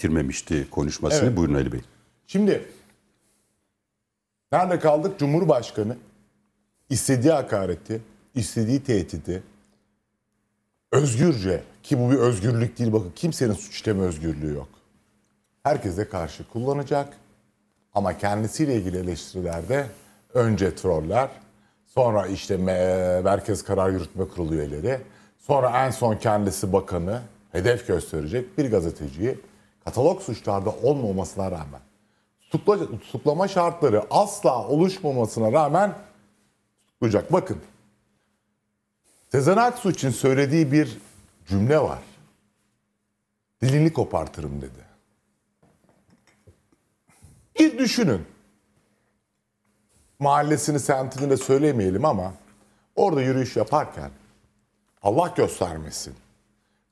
bitirmemişti konuşmasını. Evet. Buyurun Ali Bey. Şimdi nerede kaldık? Cumhurbaşkanı istediği hakareti, istediği tehdidi özgürce ki bu bir özgürlük değil bakın kimsenin suçlama özgürlüğü yok. Herkese karşı kullanacak ama kendisiyle ilgili eleştirilerde önce troller, sonra işte Merkez Karar Yürütme Kurulu üyeleri, sonra en son kendisi bakanı hedef gösterecek bir gazeteciyi katalog suçlarda olmamasına rağmen tutukla, tutuklama şartları asla oluşmamasına rağmen tutuklayacak. Bakın Sezen Aksu için söylediği bir cümle var. Dilini kopartırım dedi. Bir düşünün. Mahallesini, semtini de söylemeyelim ama orada yürüyüş yaparken Allah göstermesin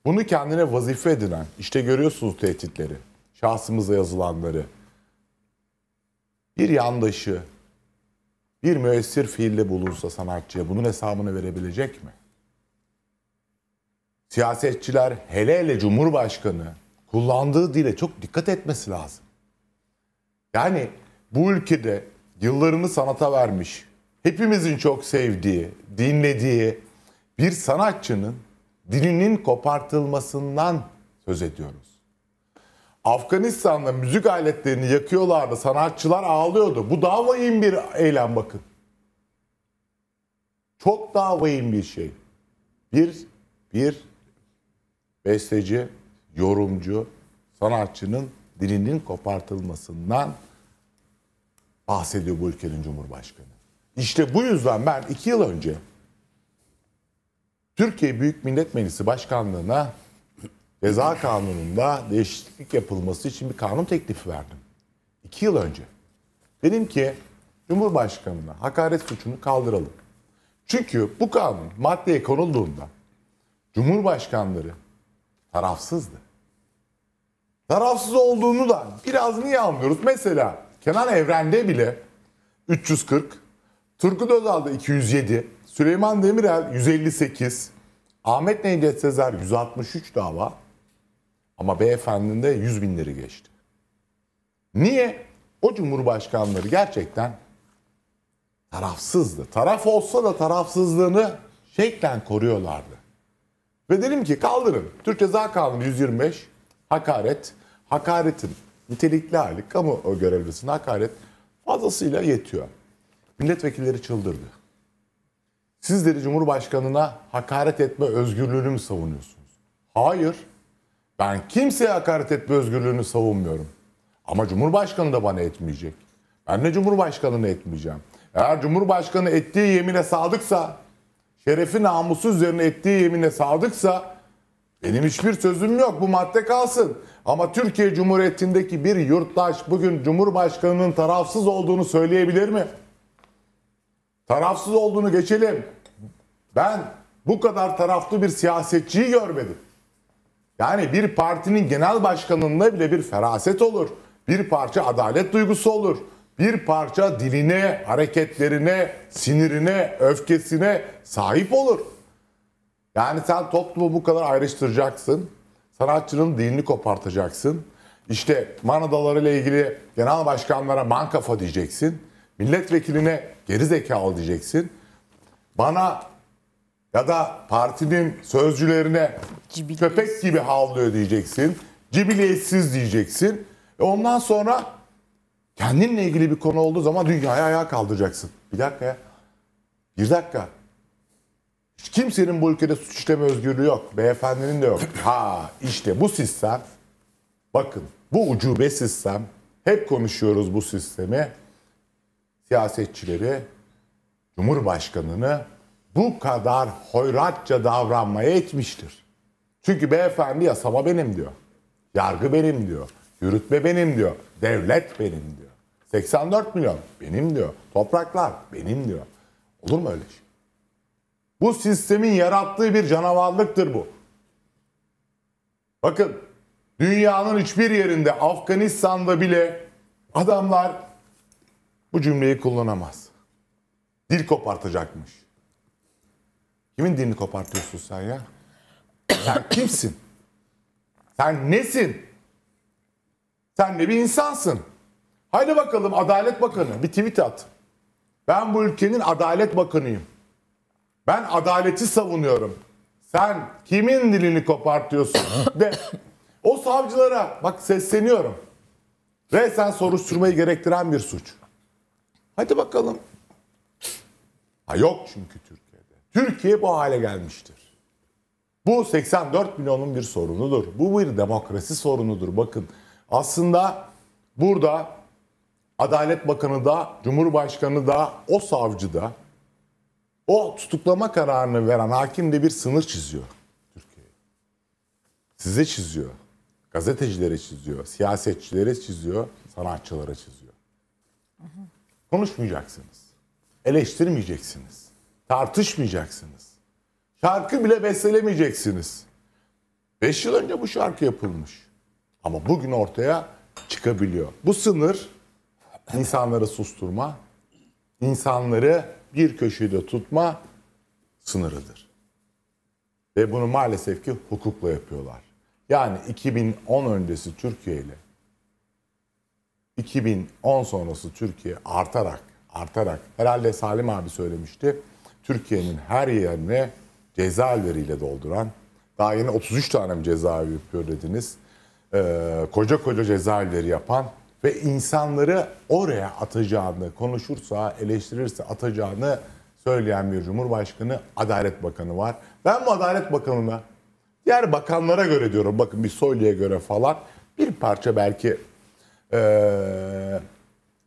bunu kendine vazife edinen, işte görüyorsunuz tehditleri, şahsımıza yazılanları. Bir yandaşı, bir müessir fiilde bulunsa sanatçıya bunun hesabını verebilecek mi? Siyasetçiler hele hele Cumhurbaşkanı kullandığı dile çok dikkat etmesi lazım. Yani bu ülkede yıllarını sanata vermiş, hepimizin çok sevdiği, dinlediği bir sanatçının dilinin kopartılmasından söz ediyoruz. Afganistan'da müzik aletlerini yakıyorlardı, sanatçılar ağlıyordu. Bu daha vahim bir eylem bakın. Çok daha vahim bir şey. Bir, bir besteci, yorumcu, sanatçının dilinin kopartılmasından bahsediyor bu ülkenin Cumhurbaşkanı. İşte bu yüzden ben iki yıl önce Türkiye Büyük Millet Meclisi Başkanlığı'na ceza kanununda değişiklik yapılması için bir kanun teklifi verdim. İki yıl önce. Dedim ki Cumhurbaşkanı'na hakaret suçunu kaldıralım. Çünkü bu kanun maddeye konulduğunda Cumhurbaşkanları tarafsızdı. Tarafsız olduğunu da biraz niye anlıyoruz? Mesela Kenan Evren'de bile 340, Turgut Özal'da 207, Süleyman Demirel 158, Ahmet Necdet Sezer 163 dava ama beyefendinin de 100 binleri geçti. Niye? O cumhurbaşkanları gerçekten tarafsızdı. Taraf olsa da tarafsızlığını şeklen koruyorlardı. Ve dedim ki kaldırın. Türk Ceza Kanunu 125 hakaret, hakaretin nitelikli hali kamu görevlisinin hakaret fazlasıyla yetiyor. Milletvekilleri çıldırdı. Sizleri Cumhurbaşkanına hakaret etme özgürlüğünü mü savunuyorsunuz? Hayır. Ben kimseye hakaret etme özgürlüğünü savunmuyorum. Ama Cumhurbaşkanı da bana etmeyecek. Ben de Cumhurbaşkanı'nı etmeyeceğim. Eğer Cumhurbaşkanı ettiği yemine sadıksa, şerefi namusu üzerine ettiği yemine sadıksa benim hiçbir sözüm yok. Bu madde kalsın. Ama Türkiye Cumhuriyeti'ndeki bir yurttaş bugün Cumhurbaşkanı'nın tarafsız olduğunu söyleyebilir mi? Tarafsız olduğunu geçelim. Ben bu kadar taraflı bir siyasetçiyi görmedim. Yani bir partinin genel başkanında bile bir feraset olur. Bir parça adalet duygusu olur. Bir parça diline, hareketlerine, sinirine, öfkesine sahip olur. Yani sen toplumu bu kadar ayrıştıracaksın. Sanatçının dilini kopartacaksın. İşte manadalarıyla ilgili genel başkanlara mankafa diyeceksin milletvekiline geri zekalı diyeceksin. Bana ya da partinin sözcülerine köpek gibi havlıyor diyeceksin. Cibiliyetsiz diyeceksin. E ondan sonra kendinle ilgili bir konu olduğu zaman dünyaya ayağa kaldıracaksın. Bir dakika ya. Bir dakika. Hiç kimsenin bu ülkede suç işleme özgürlüğü yok. Beyefendinin de yok. Ha işte bu sistem. Bakın bu ucube sistem. Hep konuşuyoruz bu sistemi siyasetçileri, Cumhurbaşkanını bu kadar hoyratça davranmaya etmiştir. Çünkü beyefendi yasama benim diyor. Yargı benim diyor. Yürütme benim diyor. Devlet benim diyor. 84 milyon benim diyor. Topraklar benim diyor. Olur mu öyle şey? Bu sistemin yarattığı bir canavarlıktır bu. Bakın dünyanın hiçbir yerinde Afganistan'da bile adamlar bu cümleyi kullanamaz. Dil kopartacakmış. Kimin dilini kopartıyorsun sen ya? Sen kimsin? Sen nesin? Sen ne bir insansın. Haydi bakalım Adalet Bakanı bir tweet at. Ben bu ülkenin Adalet Bakanıyım. Ben adaleti savunuyorum. Sen kimin dilini kopartıyorsun? De o savcılara bak sesleniyorum. Resmen soruşturmayı gerektiren bir suç. Hadi bakalım. Ha yok çünkü Türkiye'de. Türkiye bu hale gelmiştir. Bu 84 milyonun bir sorunudur. Bu bir demokrasi sorunudur. Bakın aslında burada Adalet Bakanı da, Cumhurbaşkanı da, o savcı da, o tutuklama kararını veren hakim de bir sınır çiziyor Türkiye'ye. Size çiziyor, gazetecilere çiziyor, siyasetçilere çiziyor, sanatçılara çiziyor. Hı hı konuşmayacaksınız. Eleştirmeyeceksiniz. Tartışmayacaksınız. Şarkı bile bestelemeyeceksiniz. Beş yıl önce bu şarkı yapılmış. Ama bugün ortaya çıkabiliyor. Bu sınır insanları susturma, insanları bir köşede tutma sınırıdır. Ve bunu maalesef ki hukukla yapıyorlar. Yani 2010 öncesi Türkiye ile 2010 sonrası Türkiye artarak artarak herhalde Salim abi söylemişti. Türkiye'nin her yerine cezaevleriyle dolduran daha yeni 33 tane mi cezaevi yapıyor dediniz. Ee, koca koca cezaevleri yapan ve insanları oraya atacağını konuşursa, eleştirirse atacağını söyleyen bir Cumhurbaşkanı, Adalet Bakanı var. Ben bu Adalet Bakanı'na diğer bakanlara göre diyorum bakın bir Soylu'ya göre falan bir parça belki e,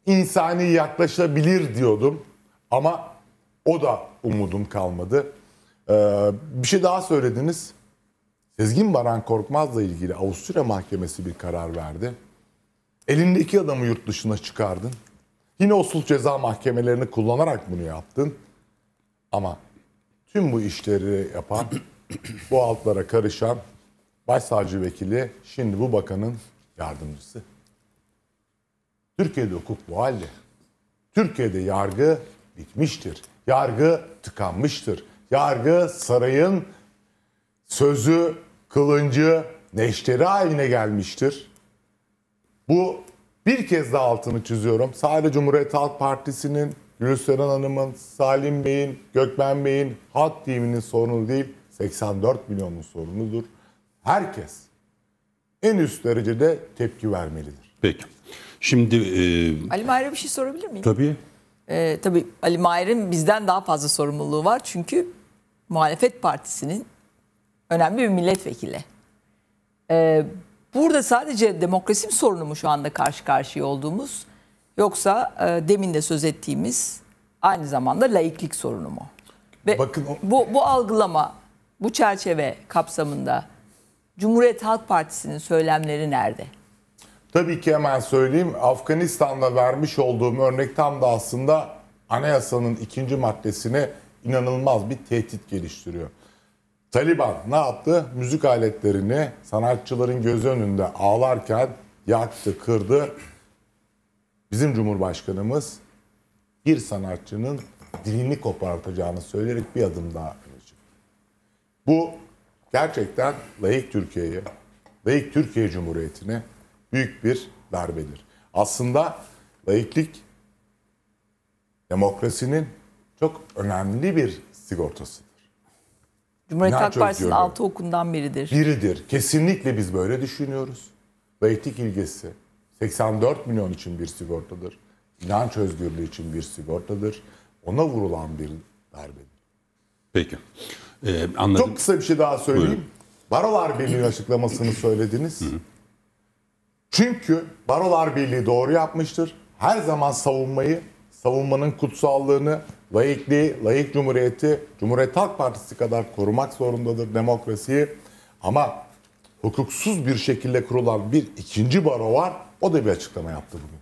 insani yaklaşılabilir diyordum. Ama o da umudum kalmadı. E, bir şey daha söylediniz. Sezgin Baran Korkmaz'la ilgili Avusturya Mahkemesi bir karar verdi. Elindeki adamı yurt dışına çıkardın. Yine o sulh ceza mahkemelerini kullanarak bunu yaptın. Ama tüm bu işleri yapan, bu altlara karışan başsavcı vekili şimdi bu bakanın yardımcısı. Türkiye'de hukuk bu halde. Türkiye'de yargı bitmiştir. Yargı tıkanmıştır. Yargı sarayın sözü, kılıncı, neşteri haline gelmiştir. Bu bir kez daha altını çiziyorum. Sadece Cumhuriyet Halk Partisi'nin, Gülseren Hanım'ın, Salim Bey'in, Gökmen Bey'in, halk diyiminin sorunu değil, 84 milyonun sorunudur. Herkes en üst derecede tepki vermelidir. Peki. Şimdi e, Ali Mahir'e bir şey sorabilir miyim? Tabii. E, tabii Ali Mahir'in bizden daha fazla sorumluluğu var. Çünkü muhalefet partisinin önemli bir milletvekili. E, burada sadece demokrasi mi sorunu mu şu anda karşı karşıya olduğumuz? Yoksa e, demin de söz ettiğimiz aynı zamanda laiklik sorunu mu? Ve Bakın o... bu, bu algılama, bu çerçeve kapsamında Cumhuriyet Halk Partisi'nin söylemleri nerede? Tabii ki hemen söyleyeyim Afganistan'da vermiş olduğum örnek tam da aslında anayasanın ikinci maddesine inanılmaz bir tehdit geliştiriyor. Taliban ne yaptı? Müzik aletlerini sanatçıların göz önünde ağlarken yaktı, kırdı. Bizim Cumhurbaşkanımız bir sanatçının dilini kopartacağını söyleyerek bir adım daha öne Bu gerçekten layık Türkiye'yi, layık Türkiye Cumhuriyeti'ni büyük bir darbedir. Aslında laiklik demokrasinin çok önemli bir sigortasıdır. Cumhuriyet Halk Partisi'nin altı okundan biridir. Biridir. Kesinlikle biz böyle düşünüyoruz. Laiklik ilgisi 84 milyon için bir sigortadır. İnanç özgürlüğü için bir sigortadır. Ona vurulan bir darbedir. Peki. Ee, anladım. Çok kısa bir şey daha söyleyeyim. Buyurun. Barolar Birliği açıklamasını söylediniz. Hı hı. Çünkü Barolar Birliği doğru yapmıştır. Her zaman savunmayı, savunmanın kutsallığını, layıklığı, layık cumhuriyeti, Cumhuriyet Halk Partisi kadar korumak zorundadır demokrasiyi. Ama hukuksuz bir şekilde kurulan bir ikinci baro var. O da bir açıklama yaptı bugün.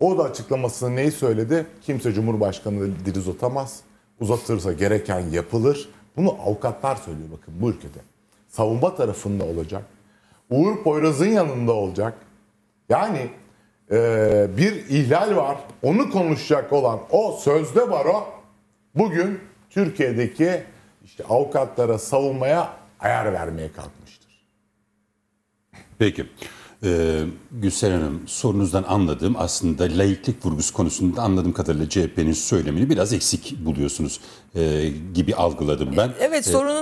O da açıklamasını neyi söyledi? Kimse Cumhurbaşkanı dil uzatamaz. Uzatırsa gereken yapılır. Bunu avukatlar söylüyor bakın bu ülkede. Savunma tarafında olacak Uğur Poyraz'ın yanında olacak. Yani e, bir ihlal var. Onu konuşacak olan o sözde var o. Bugün Türkiye'deki işte avukatlara savunmaya ayar vermeye kalkmıştır. Peki. Ee, Gülseren Hanım sorunuzdan anladığım aslında laiklik vurgusu konusunda anladığım kadarıyla CHP'nin söylemini biraz eksik buluyorsunuz e, gibi algıladım ben. Evet e, sorunun